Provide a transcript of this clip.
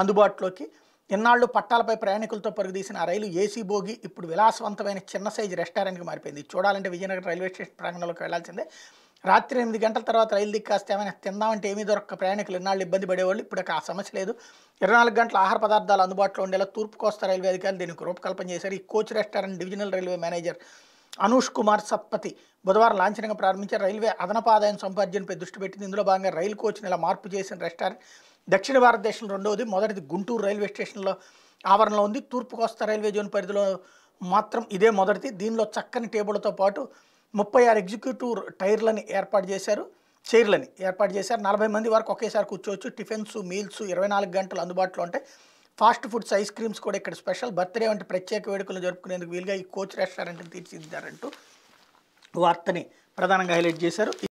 అందుబాటులోకి ఇన్నాళ్ళు పట్టాలపై ప్రయాణికులతో పరుగుదీసిన ఆ రైలు ఏసీ బోగి ఇప్పుడు విలాసవంతమైన చిన్న సైజు రెస్టారెంట్కి మారిపోయింది చూడాలంటే విజయనగరం రైల్వే స్టేషన్ ప్రాంగణంలోకి వెళ్లాల్సిందే రాత్రి ఎనిమిది గంటల తర్వాత రైలు దిక్కాస్తే ఏమైనా తిందామంటే ఏమీ దొరక ప్రయాణికులు ఇన్నాళ్ళు ఇబ్బంది పడేవాళ్ళు ఇప్పుడు ఆ సమస్య లేదు ఇరవై నాలుగు గంటల ఆహార పదార్థాలు అందుబాటులో ఉండేలా తూర్పు కోస్తా రైల్వే అధికారులు దీనికి రూపకల్పన చేశారు ఈ coach restaurant divisional railway manager Anush Kumar Satpathy బుధవారం లాంఛనంగా ప్రారంభించిన రైల్వే అదనపు ఆదాయం సంపార్జనపై దృష్టి పెట్టింది ఇందులో భాగంగా రైలు కోచ్ ఇలా మార్పు చేసిన రెస్టారెంట్ దక్షిణ భారతదేశంలో రెండవది మొదటిది గుంటూరు రైల్వే స్టేషన్లో ఆవరణలో ఉంది తూర్పు కోస్తా రైల్వే జోన్ పరిధిలో మాత్రం ఇదే మొదటిది దీనిలో చక్కని టేబుల్తో పాటు ముప్పై ఆరు ఎగ్జిక్యూటివ్ టైర్లని ఏర్పాటు చేశారు చైర్లని ఏర్పాటు చేశారు నలభై మంది వరకు ఒకేసారి కూర్చోవచ్చు టిఫిన్స్ మీల్స్ ఇరవై నాలుగు గంటలు అందుబాటులో ఉంటాయి ఫాస్ట్ ఫుడ్స్ ఐస్ క్రీమ్స్ కూడా ఇక్కడ స్పెషల్ బర్త్డే వంటి ప్రత్యేక వేడుకలు జరుపుకునేందుకు వీలుగా ఈ కోచ్ రెస్టారెంట్ని తీర్చిదిద్దారంటూ వార్తని ప్రధానంగా హైలైట్ చేశారు